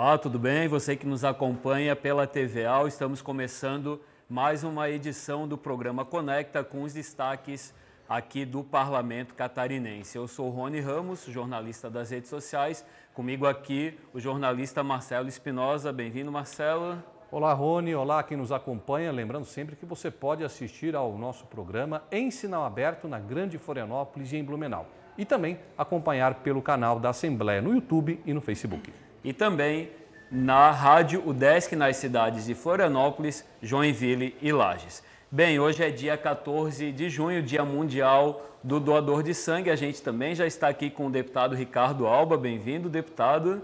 Olá, tudo bem? Você que nos acompanha pela TVA, estamos começando mais uma edição do programa Conecta com os destaques aqui do Parlamento Catarinense. Eu sou Rony Ramos, jornalista das redes sociais. Comigo aqui o jornalista Marcelo Espinosa. Bem-vindo, Marcelo. Olá, Rony. Olá, quem nos acompanha. Lembrando sempre que você pode assistir ao nosso programa em sinal aberto na Grande Florianópolis e em Blumenau. E também acompanhar pelo canal da Assembleia no YouTube e no Facebook e também na Rádio UDESC nas cidades de Florianópolis, Joinville e Lages. Bem, hoje é dia 14 de junho, Dia Mundial do Doador de Sangue. A gente também já está aqui com o deputado Ricardo Alba. Bem-vindo, deputado.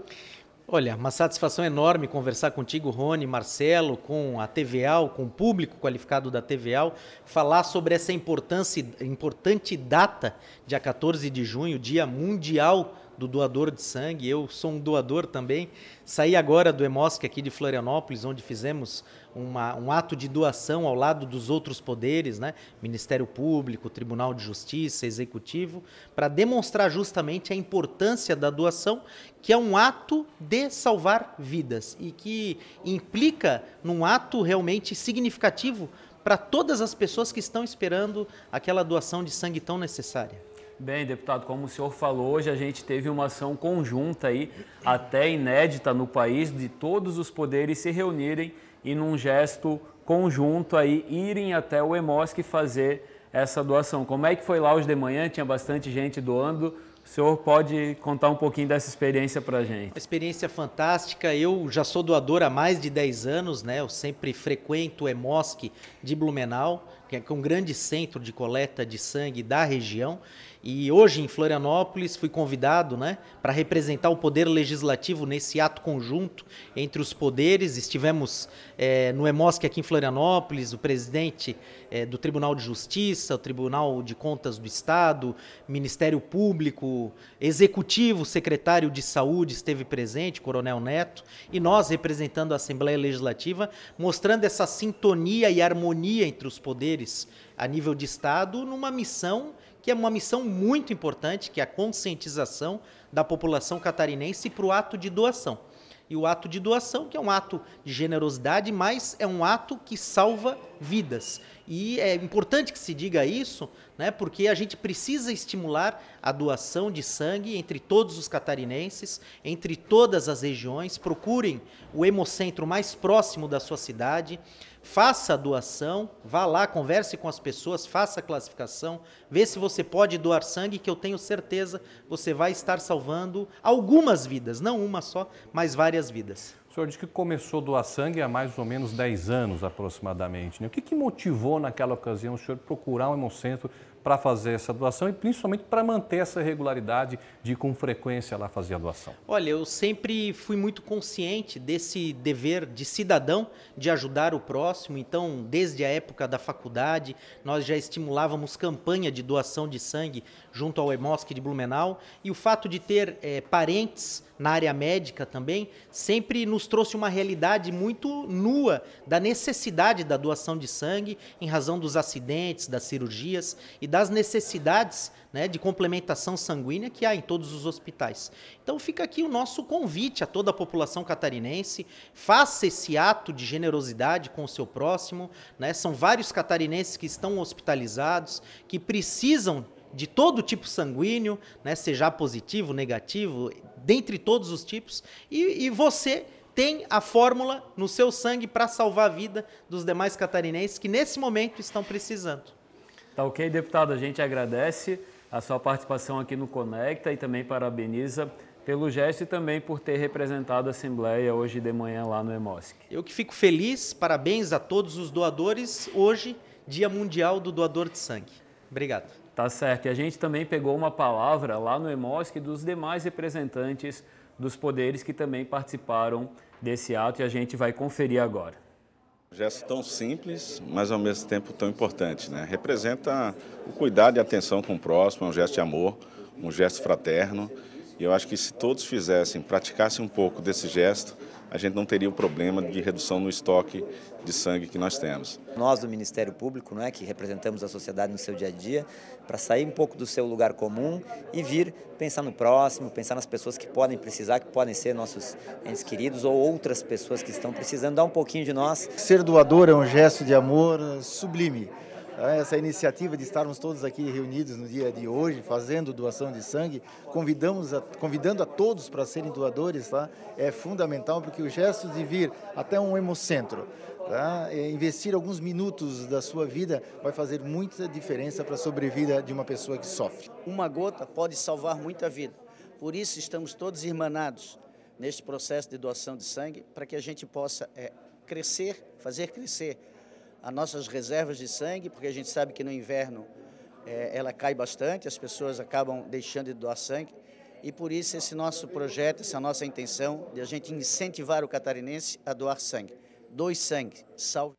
Olha, uma satisfação enorme conversar contigo, Rony, Marcelo, com a TVAL, com o público qualificado da TVAL, falar sobre essa importância, importante data, dia 14 de junho, Dia Mundial do doador de sangue, eu sou um doador também. Saí agora do Emosc aqui de Florianópolis, onde fizemos uma, um ato de doação ao lado dos outros poderes, né? Ministério Público, Tribunal de Justiça, Executivo, para demonstrar justamente a importância da doação, que é um ato de salvar vidas e que implica num ato realmente significativo para todas as pessoas que estão esperando aquela doação de sangue tão necessária. Bem, deputado, como o senhor falou, hoje a gente teve uma ação conjunta aí, até inédita no país, de todos os poderes se reunirem e num gesto conjunto aí irem até o EMOSC fazer essa doação. Como é que foi lá hoje de manhã? Tinha bastante gente doando. O senhor pode contar um pouquinho dessa experiência para a gente? Uma experiência fantástica. Eu já sou doador há mais de 10 anos, né? Eu sempre frequento o EMOSC de Blumenau, que é um grande centro de coleta de sangue da região. E hoje em Florianópolis fui convidado né, para representar o Poder Legislativo nesse ato conjunto entre os poderes. Estivemos é, no EMOSC aqui em Florianópolis, o presidente é, do Tribunal de Justiça, o Tribunal de Contas do Estado, Ministério Público, Executivo, secretário de Saúde esteve presente, Coronel Neto, e nós representando a Assembleia Legislativa, mostrando essa sintonia e harmonia entre os poderes a nível de Estado numa missão que é uma missão muito importante, que é a conscientização da população catarinense para o ato de doação. E o ato de doação, que é um ato de generosidade, mas é um ato que salva vidas. E é importante que se diga isso, né, porque a gente precisa estimular a doação de sangue entre todos os catarinenses, entre todas as regiões. Procurem o hemocentro mais próximo da sua cidade, faça a doação, vá lá, converse com as pessoas, faça a classificação, vê se você pode doar sangue, que eu tenho certeza você vai estar salvando algumas vidas, não uma só, mas várias vidas. O senhor disse que começou a doar sangue há mais ou menos 10 anos aproximadamente. Né? O que, que motivou naquela ocasião o senhor procurar um hemocentro para fazer essa doação e principalmente para manter essa regularidade de ir com frequência lá fazer a doação? Olha, eu sempre fui muito consciente desse dever de cidadão de ajudar o próximo. Então, desde a época da faculdade, nós já estimulávamos campanha de doação de sangue junto ao Hemosc de Blumenau. E o fato de ter é, parentes na área médica também sempre nos trouxe uma realidade muito nua da necessidade da doação de sangue em razão dos acidentes, das cirurgias e da das necessidades né, de complementação sanguínea que há em todos os hospitais. Então fica aqui o nosso convite a toda a população catarinense, faça esse ato de generosidade com o seu próximo. Né? São vários catarinenses que estão hospitalizados, que precisam de todo tipo sanguíneo, né, seja positivo, negativo, dentre todos os tipos, e, e você tem a fórmula no seu sangue para salvar a vida dos demais catarinenses que nesse momento estão precisando. Tá ok, deputado. A gente agradece a sua participação aqui no Conecta e também parabeniza pelo gesto e também por ter representado a Assembleia hoje de manhã lá no EMOSC. Eu que fico feliz, parabéns a todos os doadores. Hoje, Dia Mundial do Doador de Sangue. Obrigado. Tá certo. E a gente também pegou uma palavra lá no EMOSC dos demais representantes dos poderes que também participaram desse ato e a gente vai conferir agora. Gesto tão simples, mas ao mesmo tempo tão importante. Né? Representa o cuidado e atenção com o próximo, é um gesto de amor, um gesto fraterno. E eu acho que se todos fizessem, praticassem um pouco desse gesto, a gente não teria o problema de redução no estoque de sangue que nós temos. Nós do Ministério Público, não é, que representamos a sociedade no seu dia a dia, para sair um pouco do seu lugar comum e vir pensar no próximo, pensar nas pessoas que podem precisar, que podem ser nossos entes queridos ou outras pessoas que estão precisando, dar um pouquinho de nós. Ser doador é um gesto de amor sublime. Ah, essa iniciativa de estarmos todos aqui reunidos no dia de hoje, fazendo doação de sangue, convidamos a, convidando a todos para serem doadores, tá? é fundamental porque o gesto de vir até um hemocentro, tá? É, investir alguns minutos da sua vida vai fazer muita diferença para a sobrevida de uma pessoa que sofre. Uma gota pode salvar muita vida, por isso estamos todos irmanados neste processo de doação de sangue para que a gente possa é, crescer, fazer crescer as nossas reservas de sangue, porque a gente sabe que no inverno é, ela cai bastante, as pessoas acabam deixando de doar sangue. E por isso esse nosso projeto, essa nossa intenção de a gente incentivar o catarinense a doar sangue. Dois sangue, salve.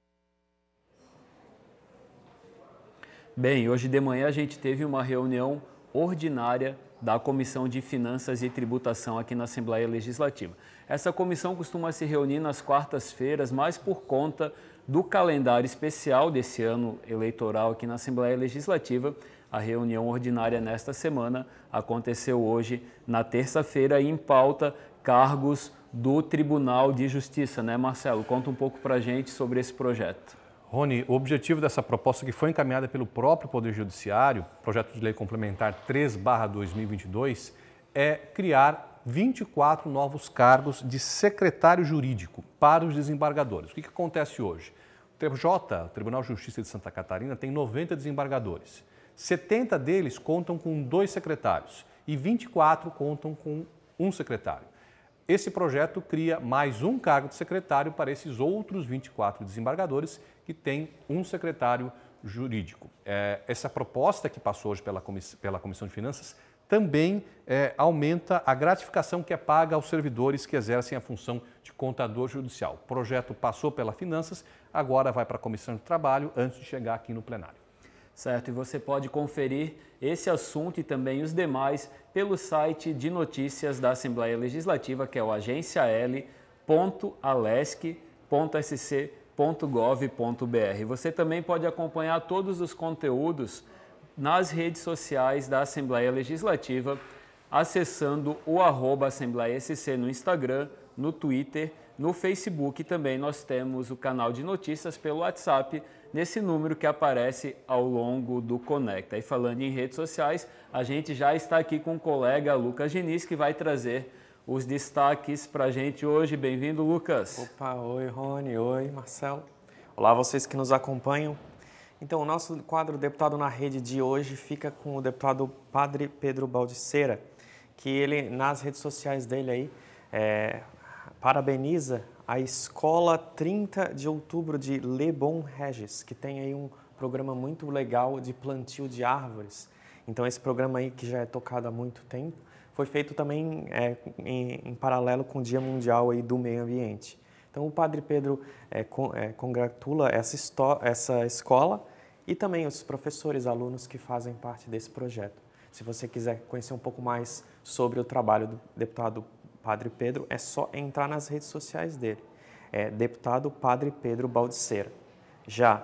Bem, hoje de manhã a gente teve uma reunião ordinária da Comissão de Finanças e Tributação aqui na Assembleia Legislativa. Essa comissão costuma se reunir nas quartas-feiras, mais por conta do calendário especial desse ano eleitoral aqui na Assembleia Legislativa. A reunião ordinária nesta semana aconteceu hoje, na terça-feira, em pauta cargos do Tribunal de Justiça, né, Marcelo? Conta um pouco para a gente sobre esse projeto. Rony, o objetivo dessa proposta que foi encaminhada pelo próprio Poder Judiciário, projeto de lei complementar 3/2022, é criar 24 novos cargos de secretário jurídico para os desembargadores. O que, que acontece hoje? O TJ, o Tribunal de Justiça de Santa Catarina, tem 90 desembargadores. 70 deles contam com dois secretários e 24 contam com um secretário. Esse projeto cria mais um cargo de secretário para esses outros 24 desembargadores que têm um secretário jurídico. É, essa proposta que passou hoje pela, Comissão, pela Comissão de Finanças também é, aumenta a gratificação que é paga aos servidores que exercem a função de contador judicial. O projeto passou pela Finanças, agora vai para a Comissão de Trabalho antes de chegar aqui no plenário. Certo, e você pode conferir esse assunto e também os demais pelo site de notícias da Assembleia Legislativa, que é o agencial.alesc.sc.gov.br. Você também pode acompanhar todos os conteúdos nas redes sociais da Assembleia Legislativa, acessando o arroba Assembleia SC no Instagram, no Twitter, no Facebook também nós temos o canal de notícias pelo WhatsApp, nesse número que aparece ao longo do Conecta. E falando em redes sociais, a gente já está aqui com o colega Lucas Diniz, que vai trazer os destaques para a gente hoje. Bem-vindo, Lucas. Opa, oi, Rony, oi, Marcelo. Olá, vocês que nos acompanham. Então, o nosso quadro Deputado na Rede de hoje fica com o deputado Padre Pedro Baldiceira, que ele, nas redes sociais dele aí, é, parabeniza a Escola 30 de Outubro de Le Bon Regis, que tem aí um programa muito legal de plantio de árvores. Então, esse programa aí, que já é tocado há muito tempo, foi feito também é, em, em, paralelo com o Dia Mundial aí do Meio Ambiente. Então o Padre Pedro é, con é, congratula essa, essa escola e também os professores, alunos que fazem parte desse projeto. Se você quiser conhecer um pouco mais sobre o trabalho do deputado Padre Pedro, é só entrar nas redes sociais dele. É deputado Padre Pedro Baldiceira. Já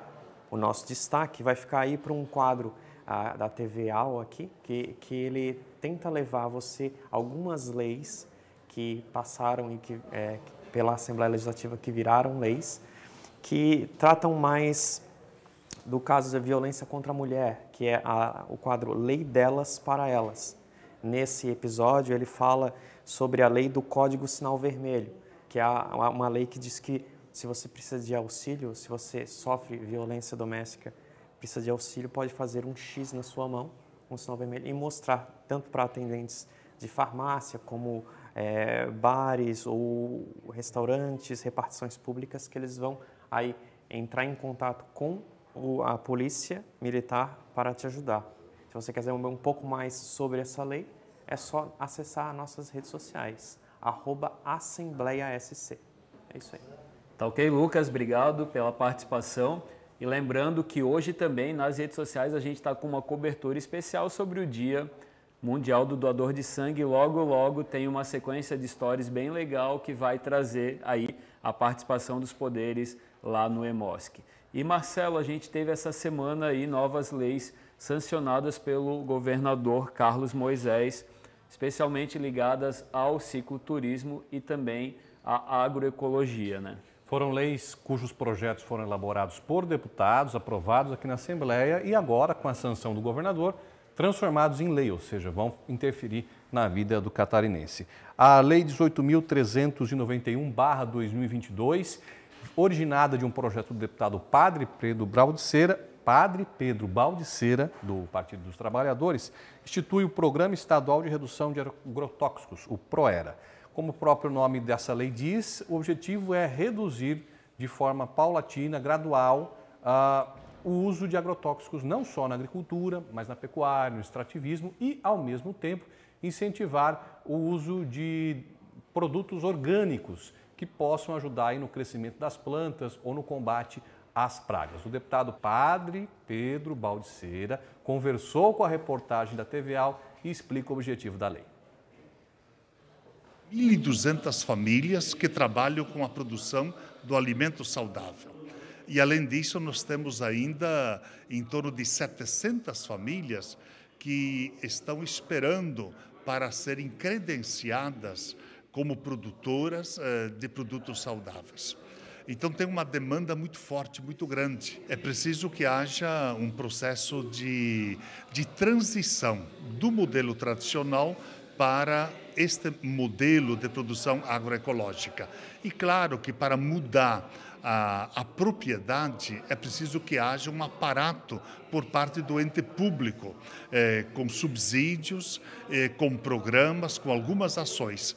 o nosso destaque vai ficar aí para um quadro a, da TV AL aqui, que, que ele tenta levar a você algumas leis que passaram e que, é, pela Assembleia Legislativa que viraram leis, que tratam mais do caso de violência contra a mulher, que é a, o quadro Lei delas para elas. Nesse episódio, ele fala sobre a lei do Código Sinal Vermelho, que é uma lei que diz que se você precisa de auxílio, se você sofre violência doméstica, precisa de auxílio, pode fazer um X na sua mão, um sinal vermelho, e mostrar tanto para atendentes de farmácia como é, bares ou restaurantes, repartições públicas, que eles vão aí entrar em contato com a polícia militar para te ajudar. Se você quiser saber um pouco mais sobre essa lei, é só acessar nossas redes sociais, arroba AssembleiaSC. É isso aí. Tá ok, Lucas, obrigado pela participação. E lembrando que hoje também nas redes sociais a gente está com uma cobertura especial sobre o dia Mundial do Doador de Sangue, logo logo tem uma sequência de stories bem legal que vai trazer aí a participação dos poderes lá no EMOSC. E Marcelo, a gente teve essa semana aí novas leis sancionadas pelo governador Carlos Moisés, especialmente ligadas ao cicloturismo e também à agroecologia, né? Foram leis cujos projetos foram elaborados por deputados, aprovados aqui na Assembleia e agora, com a sanção do governador, transformados em lei, ou seja, vão interferir na vida do catarinense. A Lei 18.391-2022, originada de um projeto do deputado Padre Pedro Baldiceira, Padre Pedro Baldiceira, do Partido dos Trabalhadores, institui o Programa Estadual de Redução de Agrotóxicos, o PROERA. Como o próprio nome dessa lei diz, o objetivo é reduzir de forma paulatina, gradual, a o uso de agrotóxicos não só na agricultura, mas na pecuária, no extrativismo e, ao mesmo tempo, incentivar o uso de produtos orgânicos que possam ajudar no crescimento das plantas ou no combate às pragas. O deputado Padre Pedro Baldiceira conversou com a reportagem da TVAL e explica o objetivo da lei. 1.200 famílias que trabalham com a produção do alimento saudável e além disso, nós temos ainda em torno de 700 famílias que estão esperando para serem credenciadas como produtoras eh, de produtos saudáveis. Então tem uma demanda muito forte, muito grande. É preciso que haja um processo de, de transição do modelo tradicional para este modelo de produção agroecológica. E claro que para mudar a, a, propriedade, é preciso que haja um aparato por parte do ente público, eh, com subsídios, eh, com programas, com algumas ações.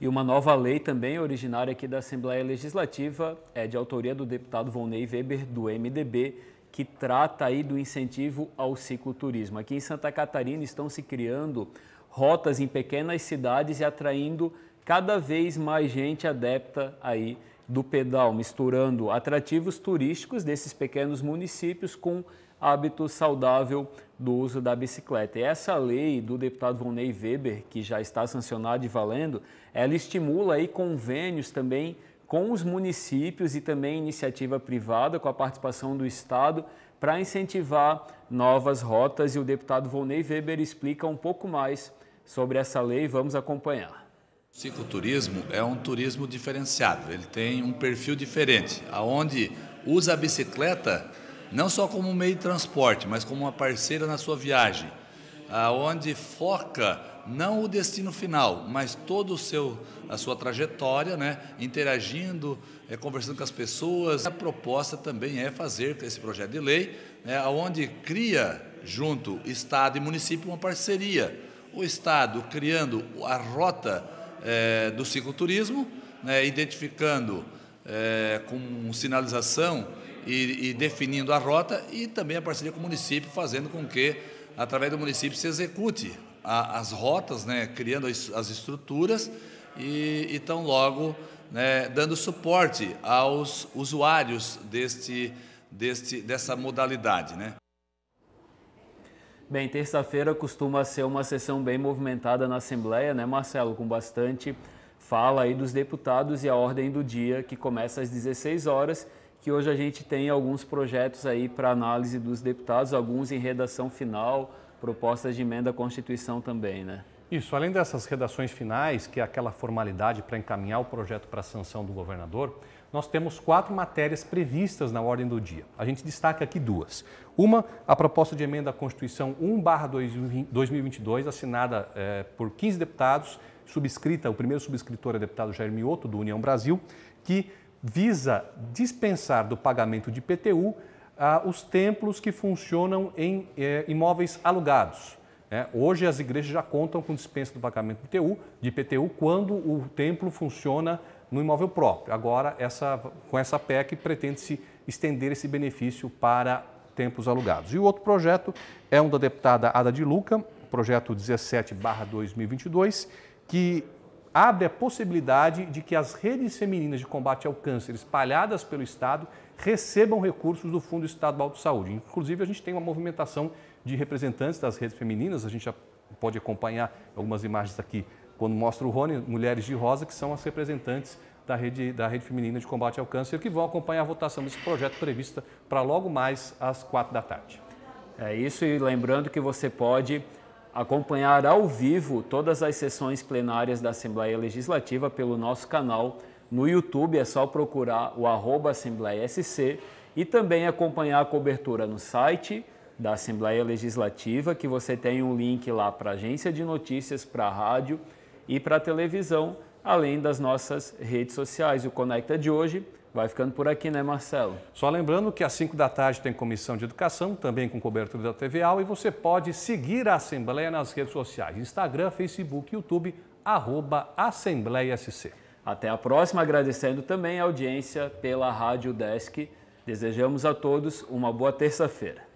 E uma nova lei também, originária aqui da Assembleia Legislativa, é de autoria do deputado Volney Weber, do MDB, que trata aí do incentivo ao cicloturismo. Aqui em Santa Catarina estão se criando rotas em pequenas cidades e atraindo cada vez mais gente adepta aí do pedal, misturando atrativos turísticos desses pequenos municípios com hábito saudável do uso da bicicleta. E essa lei do deputado Vonei Weber, que já está sancionada e valendo, ela estimula aí convênios também com os municípios e também iniciativa privada, com a participação do Estado, para incentivar novas rotas. E o deputado Volney Weber explica um pouco mais sobre essa lei. Vamos acompanhar. O cicloturismo é um turismo diferenciado, ele tem um perfil diferente, aonde usa a bicicleta não só como meio de transporte, mas como uma parceira na sua viagem, aonde foca não o destino final, mas todo o seu a sua trajetória, né, interagindo, é, conversando com as pessoas. A proposta também é fazer esse projeto de lei, né, aonde cria junto estado e município uma parceria. O estado criando a rota é, do cicloturismo, né, identificando é, com sinalização e, e, definindo a rota e também a parceria com o município, fazendo com que, através do município, se execute a, as rotas, né, criando as, estruturas e, e tão logo né, dando suporte aos usuários deste, deste, dessa modalidade. Né. Bem, terça-feira costuma ser uma sessão bem movimentada na Assembleia, né, Marcelo? Com bastante fala aí dos deputados e a ordem do dia que começa às 16 horas, que hoje a gente tem alguns projetos aí para análise dos deputados, alguns em redação final, propostas de emenda à Constituição também, né? Isso, além dessas redações finais, que é aquela formalidade para encaminhar o projeto para sanção do governador, nós temos quatro matérias previstas na ordem do dia. A gente destaca aqui duas. Uma, a proposta de emenda à Constituição 1-2022, assinada eh, por 15 deputados, subscrita, o primeiro subscritor é o deputado Jair Mioto, do União Brasil, que visa dispensar do pagamento de PTU ah, os templos que funcionam em eh, imóveis alugados. É, hoje as igrejas já contam com dispensa do pagamento de PTU, de PTU quando o templo funciona no imóvel próprio. Agora, essa, com essa PEC, pretende-se estender esse benefício para tempos alugados. E o outro projeto é um da deputada Ada de Luca, projeto 17/2022, que abre a possibilidade de que as redes femininas de combate ao câncer espalhadas pelo Estado recebam recursos do Fundo Estadual de Saúde. Inclusive, a gente tem uma movimentação de representantes das redes femininas, a gente já pode acompanhar algumas imagens aqui quando mostra o Rony, Mulheres de Rosa, que são as representantes da rede, da rede feminina de combate ao câncer, que vão acompanhar a votação desse projeto prevista para logo mais às quatro da tarde. É isso, e lembrando que você pode acompanhar ao vivo todas as sessões plenárias da Assembleia Legislativa pelo nosso canal no YouTube, é só procurar o arroba Assembleia SC e também acompanhar a cobertura no site da Assembleia Legislativa, que você tem um link lá para agência de notícias, para a rádio e para a televisão, além das nossas redes sociais. o Conecta de hoje vai ficando por aqui, né, Marcelo? Só lembrando que às 5 da tarde tem comissão de educação, também com cobertura da TVA, e você pode seguir a Assembleia nas redes sociais: Instagram, Facebook, YouTube, arroba Assembleia SC. Até a próxima, agradecendo também a audiência pela Rádio Desk. Desejamos a todos uma boa terça-feira.